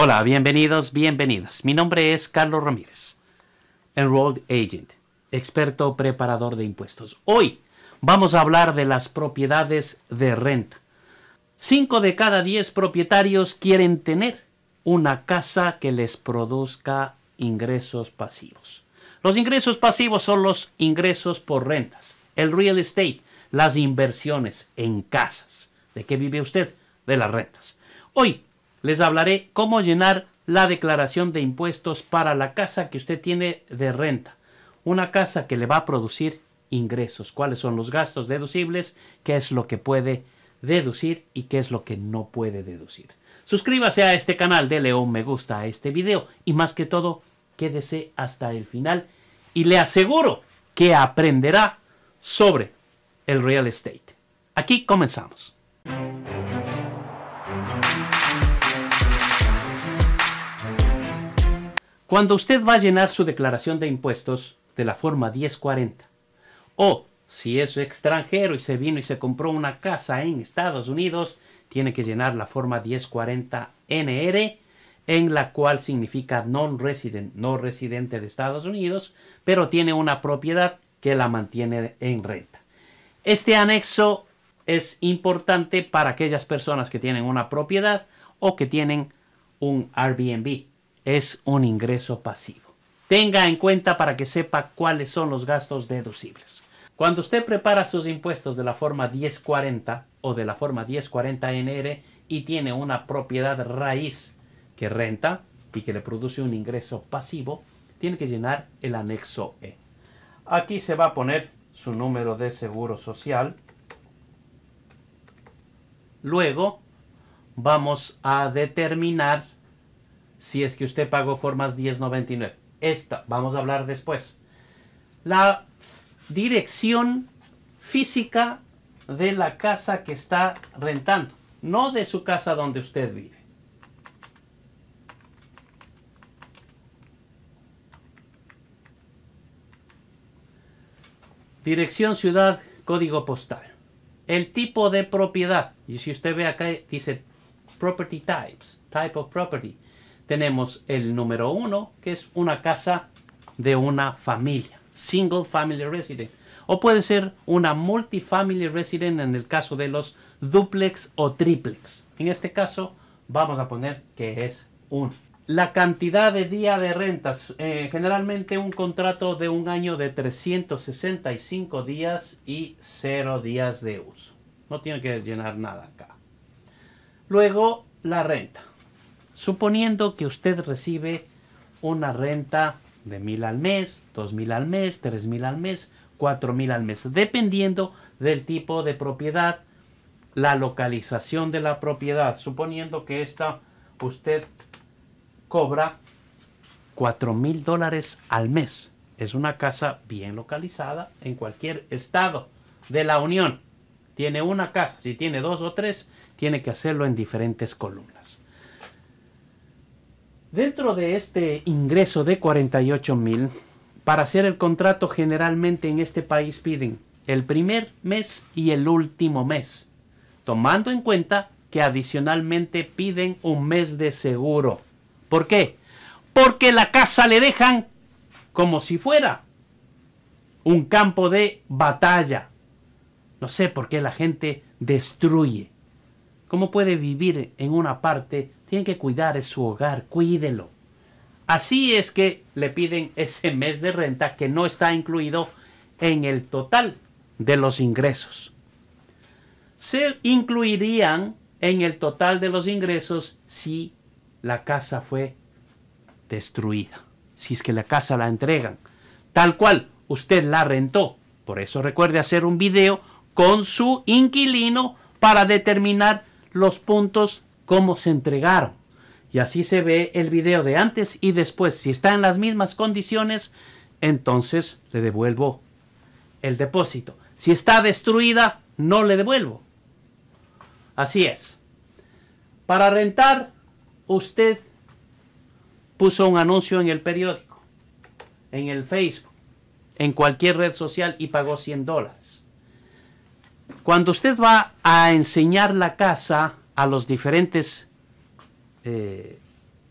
Hola, bienvenidos, bienvenidas. Mi nombre es Carlos Ramírez, Enrolled Agent, experto preparador de impuestos. Hoy vamos a hablar de las propiedades de renta. Cinco de cada diez propietarios quieren tener una casa que les produzca ingresos pasivos. Los ingresos pasivos son los ingresos por rentas, el real estate, las inversiones en casas. ¿De qué vive usted? De las rentas. Hoy les hablaré cómo llenar la declaración de impuestos para la casa que usted tiene de renta. Una casa que le va a producir ingresos, cuáles son los gastos deducibles, qué es lo que puede deducir y qué es lo que no puede deducir. Suscríbase a este canal, de un me gusta a este video y más que todo, quédese hasta el final y le aseguro que aprenderá sobre el real estate. Aquí comenzamos. Cuando usted va a llenar su declaración de impuestos de la forma 1040, o si es extranjero y se vino y se compró una casa en Estados Unidos, tiene que llenar la forma 1040 NR, en la cual significa non-resident, no residente de Estados Unidos, pero tiene una propiedad que la mantiene en renta. Este anexo es importante para aquellas personas que tienen una propiedad o que tienen un Airbnb es un ingreso pasivo. Tenga en cuenta para que sepa cuáles son los gastos deducibles. Cuando usted prepara sus impuestos de la forma 1040 o de la forma 1040NR y tiene una propiedad raíz que renta y que le produce un ingreso pasivo, tiene que llenar el anexo E. Aquí se va a poner su número de seguro social. Luego vamos a determinar si es que usted pagó formas 1099. Esta vamos a hablar después. La dirección física de la casa que está rentando, no de su casa donde usted vive. Dirección ciudad, código postal. El tipo de propiedad. Y si usted ve acá, dice property types, type of property tenemos el número uno, que es una casa de una familia, single family resident. O puede ser una multifamily resident en el caso de los duplex o triplex. En este caso vamos a poner que es uno. La cantidad de día de rentas, eh, generalmente un contrato de un año de 365 días y 0 días de uso. No tiene que llenar nada acá. Luego la renta. Suponiendo que usted recibe una renta de mil al mes, dos mil al mes, tres mil al mes, cuatro mil al mes, dependiendo del tipo de propiedad, la localización de la propiedad. Suponiendo que esta usted cobra cuatro mil dólares al mes. Es una casa bien localizada en cualquier estado de la Unión. Tiene una casa, si tiene dos o tres, tiene que hacerlo en diferentes columnas. Dentro de este ingreso de 48 mil, para hacer el contrato generalmente en este país piden el primer mes y el último mes, tomando en cuenta que adicionalmente piden un mes de seguro. ¿Por qué? Porque la casa le dejan como si fuera un campo de batalla. No sé por qué la gente destruye. ¿Cómo puede vivir en una parte tienen que cuidar, es su hogar, cuídelo. Así es que le piden ese mes de renta que no está incluido en el total de los ingresos. Se incluirían en el total de los ingresos si la casa fue destruida, si es que la casa la entregan, tal cual usted la rentó. Por eso recuerde hacer un video con su inquilino para determinar los puntos cómo se entregaron. Y así se ve el video de antes y después. Si está en las mismas condiciones, entonces le devuelvo el depósito. Si está destruida, no le devuelvo. Así es. Para rentar, usted puso un anuncio en el periódico, en el Facebook, en cualquier red social y pagó 100 dólares. Cuando usted va a enseñar la casa, a los diferentes eh,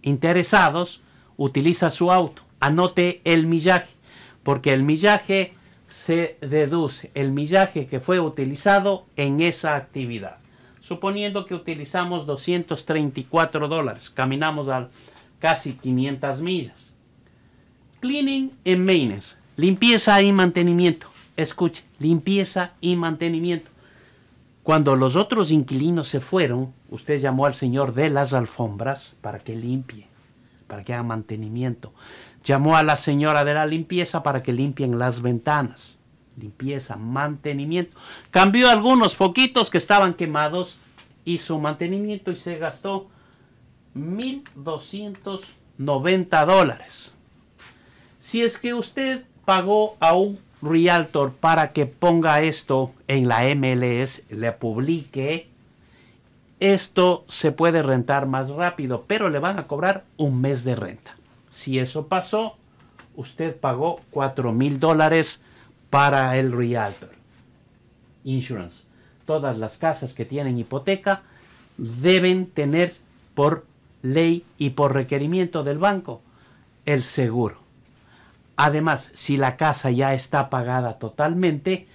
interesados, utiliza su auto. Anote el millaje, porque el millaje se deduce, el millaje que fue utilizado en esa actividad. Suponiendo que utilizamos 234 dólares, caminamos a casi 500 millas. Cleaning and maintenance, limpieza y mantenimiento. Escuche, limpieza y mantenimiento cuando los otros inquilinos se fueron, usted llamó al señor de las alfombras para que limpie, para que haga mantenimiento. Llamó a la señora de la limpieza para que limpien las ventanas. Limpieza, mantenimiento. Cambió algunos poquitos que estaban quemados, hizo mantenimiento y se gastó 1.290 dólares. Si es que usted pagó a un realtor para que ponga esto en la MLS, le publique. Esto se puede rentar más rápido, pero le van a cobrar un mes de renta. Si eso pasó, usted pagó $4,000 mil dólares para el realtor. Insurance. Todas las casas que tienen hipoteca deben tener por ley y por requerimiento del banco el seguro. Además, si la casa ya está pagada totalmente,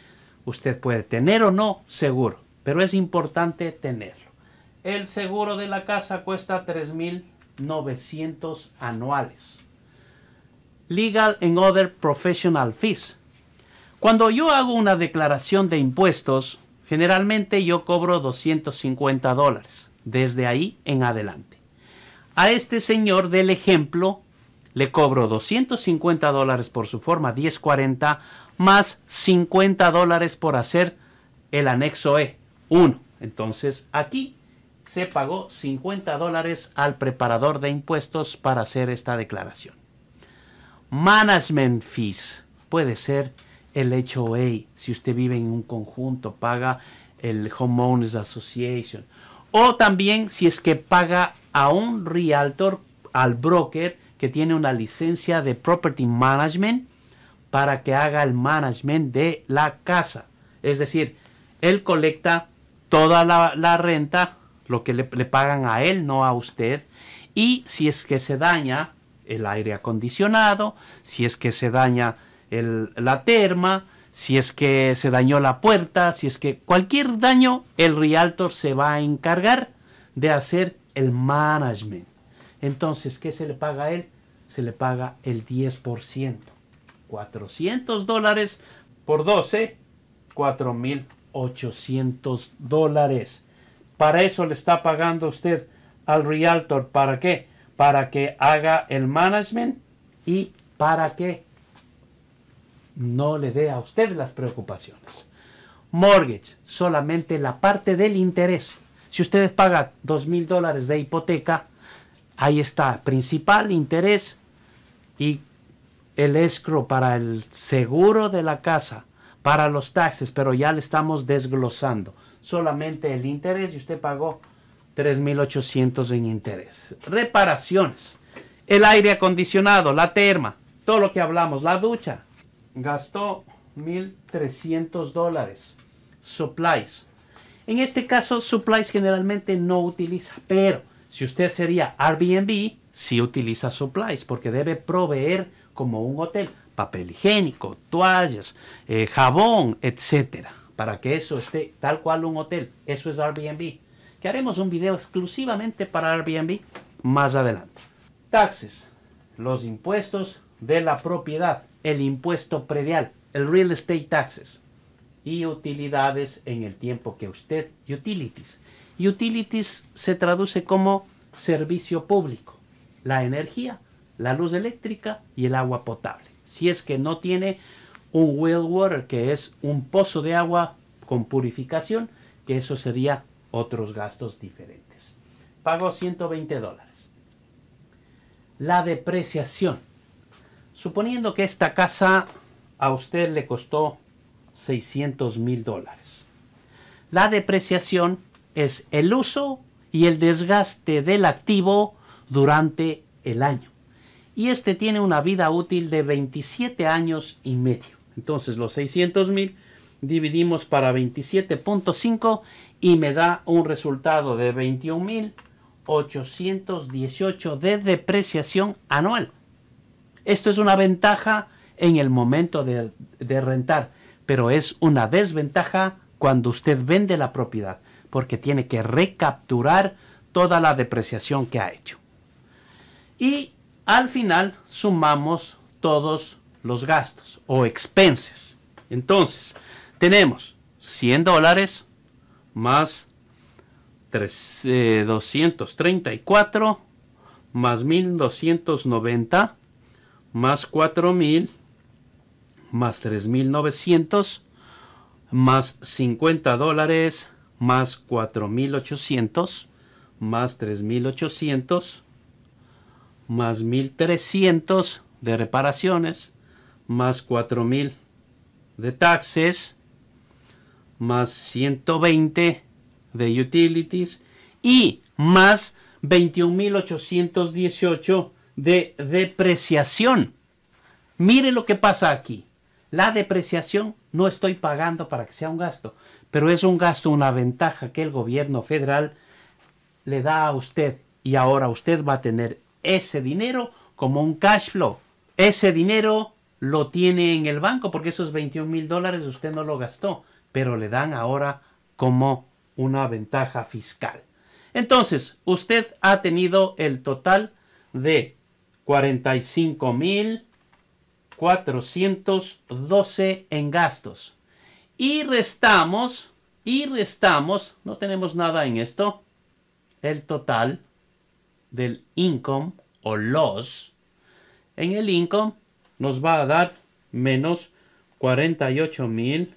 usted puede tener o no seguro, pero es importante tenerlo. El seguro de la casa cuesta 3.900 anuales. Legal and Other Professional Fees. Cuando yo hago una declaración de impuestos, generalmente yo cobro 250 dólares, desde ahí en adelante. A este señor del ejemplo le cobro 250 dólares por su forma 1040 más 50 dólares por hacer el anexo E1. Entonces aquí se pagó 50 dólares al preparador de impuestos para hacer esta declaración. Management fees puede ser el hecho e. Si usted vive en un conjunto, paga el Homeowners Association. O también si es que paga a un realtor, al broker, tiene una licencia de property management para que haga el management de la casa. Es decir, él colecta toda la, renta, lo que le, pagan a él, no a usted. Y si es que se daña el aire acondicionado, si es que se daña la terma, si es que se dañó la puerta, si es que cualquier daño, el realtor se va a encargar de hacer el management. Entonces, ¿qué se le paga a él? se le paga el 10%. 400 dólares por 12, 4.800 dólares. Para eso le está pagando usted al realtor. ¿Para qué? Para que haga el management y para que no le dé a usted las preocupaciones. Mortgage, solamente la parte del interés. Si usted paga $2,000 dólares de hipoteca, Ahí está, principal interés y el escro para el seguro de la casa, para los taxes, pero ya le estamos desglosando. Solamente el interés y usted pagó 3.800 en interés. Reparaciones. El aire acondicionado, la terma, todo lo que hablamos, la ducha. Gastó 1.300 dólares. Supplies. En este caso, supplies generalmente no utiliza, pero si usted sería Airbnb, sí utiliza supplies, porque debe proveer como un hotel papel higiénico, toallas, eh, jabón, etcétera, para que eso esté tal cual un hotel. Eso es Airbnb. Que haremos un video exclusivamente para Airbnb más adelante. Taxes, los impuestos de la propiedad, el impuesto predial, el real estate taxes y utilidades en el tiempo que usted, utilities, utilities se traduce como servicio público, la energía, la luz eléctrica y el agua potable. Si es que no tiene un well water, que es un pozo de agua con purificación, que eso sería otros gastos diferentes. Pago 120 dólares. La depreciación. Suponiendo que esta casa a usted le costó 600 mil dólares. La depreciación es el uso y el desgaste del activo durante el año. Y este tiene una vida útil de 27 años y medio. Entonces los 600 mil dividimos para 27.5 y me da un resultado de 21.818 de depreciación anual. Esto es una ventaja en el momento de, de rentar, pero es una desventaja cuando usted vende la propiedad porque tiene que recapturar toda la depreciación que ha hecho. Y al final sumamos todos los gastos o expenses. Entonces, tenemos 100 dólares más 234 eh, más 1290 más 4000 más 3900 más 50 dólares más 4800 más 3800 más 1300 de reparaciones más 4000 de taxes más 120 de utilities y más 21.818 de depreciación. Mire lo que pasa aquí. La depreciación no estoy pagando para que sea un gasto, pero es un gasto, una ventaja que el gobierno federal le da a usted y ahora usted va a tener ese dinero como un cash flow. Ese dinero lo tiene en el banco porque esos 21 mil dólares usted no lo gastó, pero le dan ahora como una ventaja fiscal. Entonces, usted ha tenido el total de 45,412 en gastos y restamos, y restamos, no tenemos nada en esto, el total del income o loss en el income nos va a dar menos 48 mil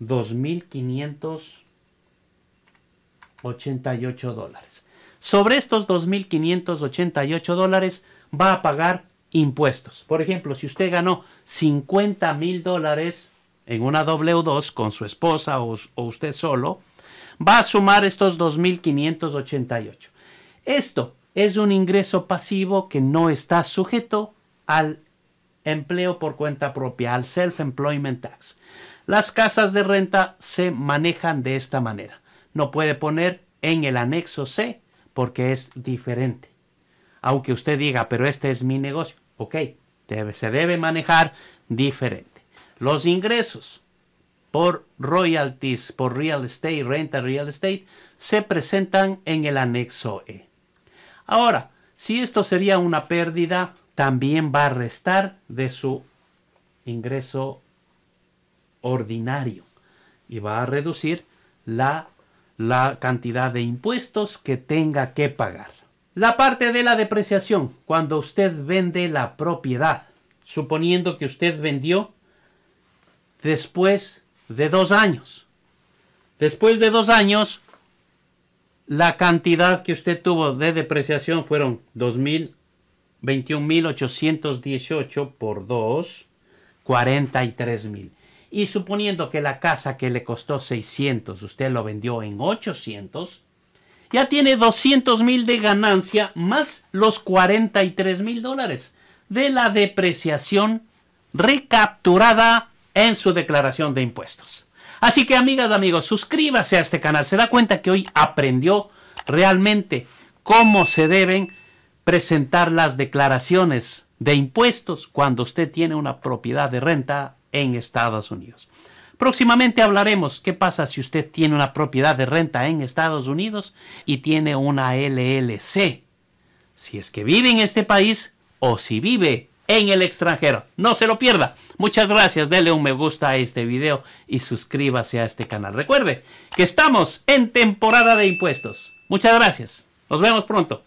2.588 dólares. Sobre estos 2.588 dólares va a pagar impuestos. Por ejemplo, si usted ganó 50 mil dólares en una W2 con su esposa o, usted solo, va a sumar estos 2.588. Esto es un ingreso pasivo que no está sujeto al empleo por cuenta propia, al self-employment tax. Las casas de renta se manejan de esta manera. No puede poner en el anexo C porque es diferente. Aunque usted diga, pero este es mi negocio. Ok, se debe manejar diferente. Los ingresos por royalties, por real estate, renta real estate, se presentan en el anexo E. Ahora, si esto sería una pérdida, también va a restar de su ingreso ordinario y va a reducir la, la cantidad de impuestos que tenga que pagar. La parte de la depreciación, cuando usted vende la propiedad, suponiendo que usted vendió después de dos años. Después de dos años, la cantidad que usted tuvo de depreciación fueron dieciocho por 2, 43.000. Y suponiendo que la casa que le costó 600, usted lo vendió en 800, ya tiene 200.000 de ganancia más los 43.000 dólares de la depreciación recapturada en su declaración de impuestos. Así que amigas, amigos, suscríbase a este canal. Se da cuenta que hoy aprendió realmente cómo se deben presentar las declaraciones de impuestos cuando usted tiene una propiedad de renta en Estados Unidos. Próximamente hablaremos qué pasa si usted tiene una propiedad de renta en Estados Unidos y tiene una LLC. Si es que vive en este país o si vive en el extranjero. No se lo pierda. Muchas gracias. Dele un me gusta a este video y suscríbase a este canal. Recuerde que estamos en temporada de impuestos. Muchas gracias. Nos vemos pronto.